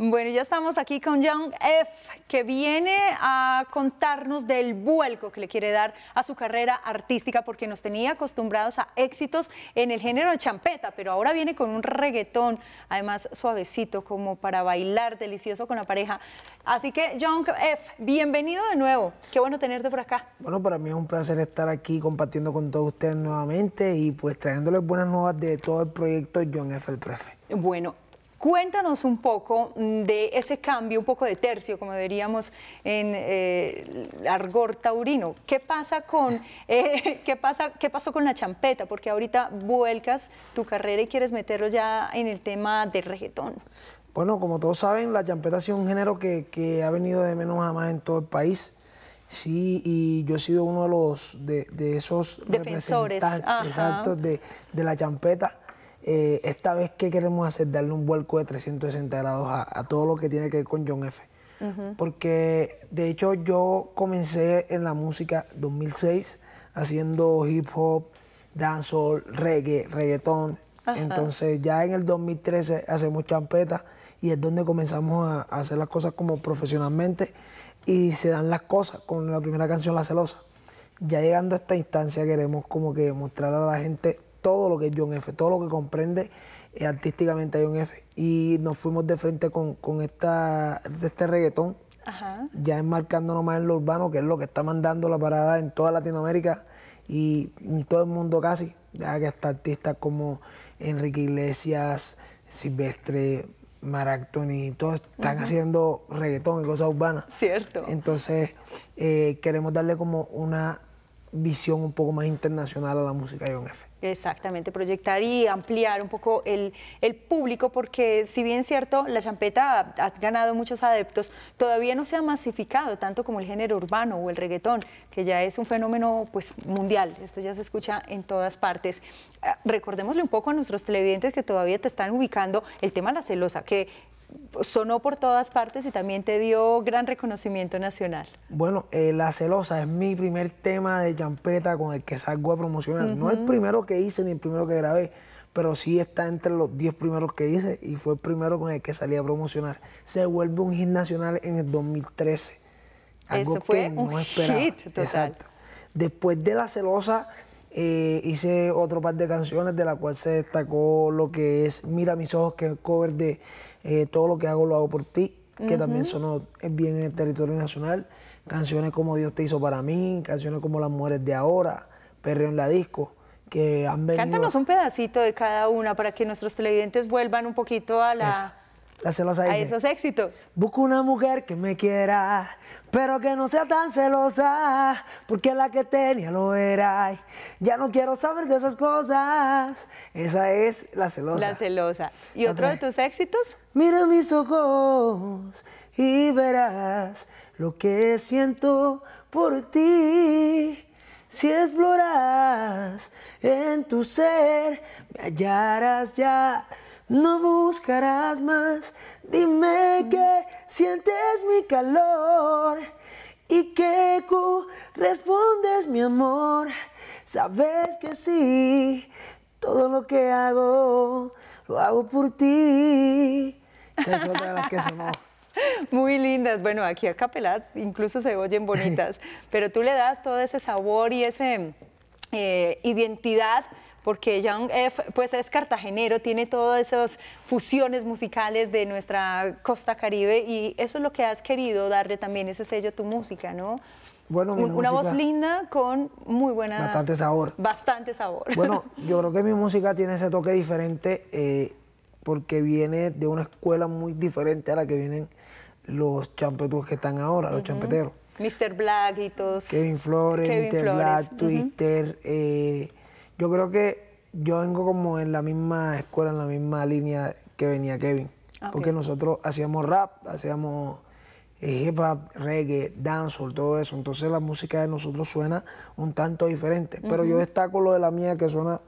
Bueno, ya estamos aquí con Young F, que viene a contarnos del vuelco que le quiere dar a su carrera artística, porque nos tenía acostumbrados a éxitos en el género de champeta, pero ahora viene con un reggaetón, además suavecito, como para bailar delicioso con la pareja. Así que, Young F, bienvenido de nuevo. Qué bueno tenerte por acá. Bueno, para mí es un placer estar aquí compartiendo con todos ustedes nuevamente y pues trayéndoles buenas nuevas de todo el proyecto Young F, el Prefe. Bueno, Cuéntanos un poco mm, de ese cambio, un poco de tercio, como diríamos en eh, argor taurino. ¿Qué pasa con eh, qué pasa qué pasó con la champeta? Porque ahorita vuelcas tu carrera y quieres meterlo ya en el tema del reggaetón. Bueno, como todos saben, la champeta ha sido un género que, ha venido de menos a más en todo el país. Sí, y yo he sido uno de los de, esos defensores, exacto, de, de la champeta. Eh, esta vez, ¿qué queremos hacer? Darle un vuelco de 360 grados a, todo lo que tiene que ver con John F. Porque de hecho yo comencé en la música 2006 haciendo hip hop, dancehall, reggae, reggaetón. Entonces ya en el 2013 hacemos champeta y es donde comenzamos a, hacer las cosas como profesionalmente y se dan las cosas con la primera canción La Celosa. Ya llegando a esta instancia queremos como que mostrar a la gente todo lo que es John F., todo lo que comprende eh, artísticamente a John F. Y nos fuimos de frente con, con esta, este reggaetón, ya enmarcándonos más en lo urbano, que es lo que está mandando la parada en toda Latinoamérica y en todo el mundo casi, ya que hasta artistas como Enrique Iglesias, Silvestre, y todos están haciendo reggaetón y cosas urbanas. Cierto. Entonces, eh, queremos darle como una visión un poco más internacional a la música de John F. Exactamente, proyectar y ampliar un poco el, el público, porque si bien es cierto, la champeta ha, ganado muchos adeptos, todavía no se ha masificado tanto como el género urbano o el reggaetón, que ya es un fenómeno pues, mundial, esto ya se escucha en todas partes. Ah, recordémosle un poco a nuestros televidentes que todavía te están ubicando el tema de la celosa, que sonó por todas partes y también te dio gran reconocimiento nacional. Bueno, eh, La Celosa es mi primer tema de champeta con el que salgo a promocionar. No el primero que hice ni el primero que grabé, pero sí está entre los 10 primeros que hice y fue el primero con el que salí a promocionar. Se vuelve un hit nacional en el 2013. Algo Eso fue un no esperaba. Hit Exacto. Después de La Celosa eh, hice otro par de canciones de la cual se destacó lo que es Mira mis ojos, que es cover de eh, Todo lo que hago lo hago por ti, que también sonó bien en el territorio nacional. Canciones como Dios te hizo para mí, canciones como Las mujeres de ahora, Perreo en la disco que han venido. Cántanos un pedacito de cada una para que nuestros televidentes vuelvan un poquito a la, la celosa dice, A esos éxitos. Busco una mujer que me quiera, pero que no sea tan celosa, porque la que tenía lo era. Ya no quiero saber de esas cosas. Esa es la celosa. La celosa. ¿Y otro de tus éxitos? Mira mis ojos y verás lo que siento por ti. Si exploras en tu ser, me hallarás ya. No buscarás más, dime que sientes mi calor y que respondes mi amor. Sabes que sí, todo lo que hago, lo hago por ti. Se es que sonó. Muy lindas. Bueno, aquí a capela incluso se oyen bonitas, pero tú le das todo ese sabor y esa eh, identidad porque Young F. pues es cartagenero, tiene todas esas fusiones musicales de nuestra costa caribe y eso es lo que has querido darle también ese sello a tu música, ¿no? Bueno, una voz linda con muy buena... Bastante sabor. Bastante sabor. Bueno, yo creo que mi música tiene ese toque diferente eh, porque viene de una escuela muy diferente a la que vienen los champetos que están ahora, los champeteros. Mr. Black y todos. Kevin Flores, Kevin Mr. Black, yo creo que yo vengo como en la misma escuela, en la misma línea que venía Kevin. Ah, porque nosotros hacíamos rap, hacíamos eh, hip hop, reggae, dancehall, todo eso. Entonces la música de nosotros suena un tanto diferente. Pero yo destaco lo de la mía que suena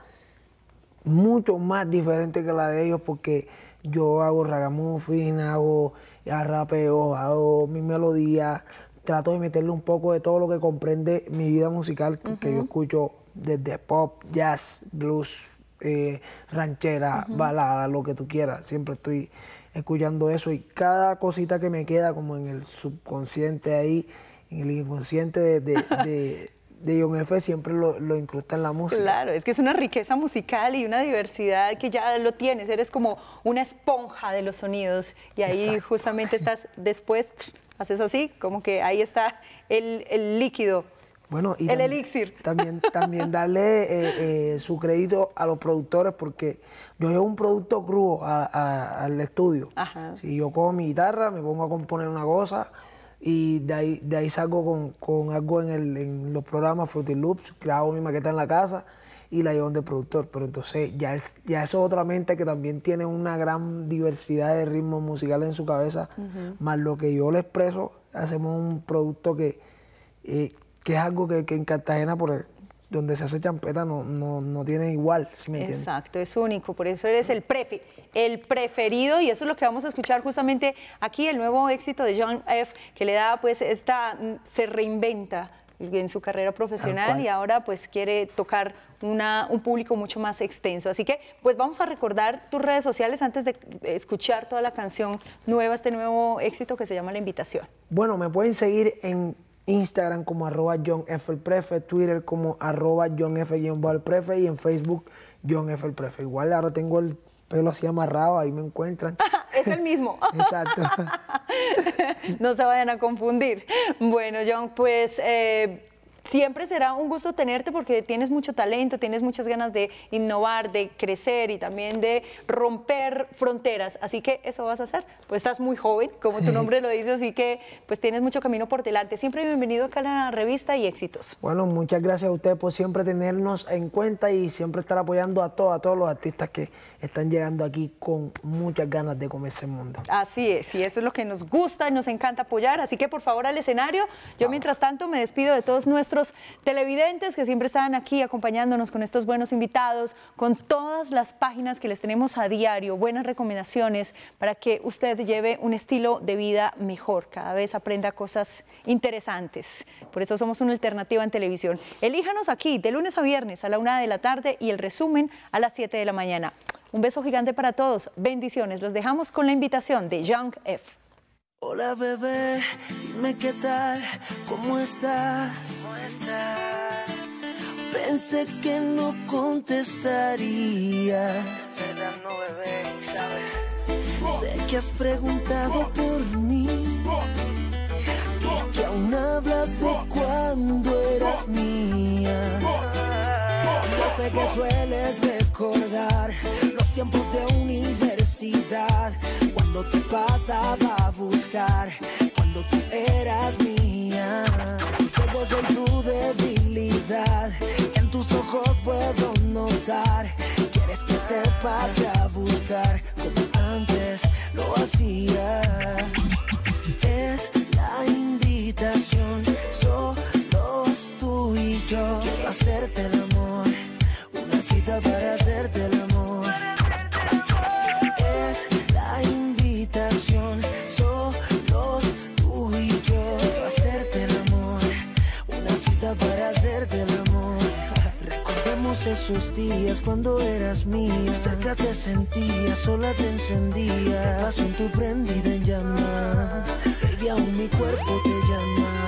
mucho más diferente que la de ellos porque yo hago ragamuffin, hago rapeo, hago mi melodía, trato de meterle un poco de todo lo que comprende mi vida musical que yo escucho desde pop, jazz, blues, eh, ranchera, balada, lo que tú quieras. Siempre estoy escuchando eso y cada cosita que me queda como en el subconsciente ahí, en el inconsciente de, de, de siempre lo, lo, incrusta en la música. Claro, es que es una riqueza musical y una diversidad que ya lo tienes, eres como una esponja de los sonidos y ahí justamente estás después, haces así, como que ahí está el, el líquido bueno, y el también, elixir. También, darle eh, eh, su crédito a los productores porque yo llevo un producto crudo al estudio. Si yo cojo mi guitarra, me pongo a componer una cosa y de ahí, de salgo con, algo en, el, en, los programas Fruity Loops, grabo mi maqueta en la casa y la llevo del productor. Pero entonces ya, ya eso es otra mente que también tiene una gran diversidad de ritmos musicales en su cabeza, más lo que yo le expreso, hacemos un producto que... Eh, que es algo que, en Cartagena, por donde se hace champeta, no, tiene igual, ¿sí me entiendes? Exacto, es único, por eso eres el, prefe, el preferido y eso es lo que vamos a escuchar justamente aquí, el nuevo éxito de John F., que le da, pues, esta, mm, se reinventa en su carrera profesional y ahora pues quiere tocar una, un público mucho más extenso. Así que pues vamos a recordar tus redes sociales antes de escuchar toda la canción nueva, este nuevo éxito que se llama La Invitación. Bueno, me pueden seguir en Instagram como arroba John F. El Prefe, Twitter como arroba John F. Prefe y en Facebook John F. El Prefe. Igual ahora tengo el pelo así amarrado, ahí me encuentran. es el mismo. Exacto. no se vayan a confundir. Bueno, John, pues... Eh, siempre será un gusto tenerte porque tienes mucho talento, tienes muchas ganas de innovar, de crecer y también de romper fronteras. Así que eso vas a hacer. Pues estás muy joven, como tu nombre lo dice, así que pues tienes mucho camino por delante. Siempre bienvenido acá a la revista y éxitos. Bueno, muchas gracias a ustedes por siempre tenernos en cuenta y siempre estar apoyando a todos, a todos los artistas que están llegando aquí con muchas ganas de comer ese mundo. Así es, y eso es lo que nos gusta y nos encanta apoyar. Así que por favor al escenario. Yo mientras tanto me despido de todos nuestros televidentes que siempre están aquí acompañándonos con estos buenos invitados, con todas las páginas que les tenemos a diario, buenas recomendaciones para que usted lleve un estilo de vida mejor, cada vez aprenda cosas interesantes. Por eso somos una alternativa en televisión. Elíjanos aquí de lunes a viernes a la una de la tarde y el resumen a las 7 de la mañana. Un beso gigante para todos. Bendiciones. Los dejamos con la invitación de Young F. Hola bebé, dime qué tal, cómo estás. Pensé que no contestaría, Sé que has preguntado por mí que aún hablas de cuando eras mía. Yo sé que sueles recordar los tiempos de universidad cuando te pasaba a buscar, cuando tú eras mía. Tus ojos tu debilidad, en tus ojos puedo notar. Quieres que te pase a buscar como antes lo hacía. días cuando eras mía. Cerca te sentía, sola te encendía. en tu prendida en llamas. Baby, aún mi cuerpo te llama.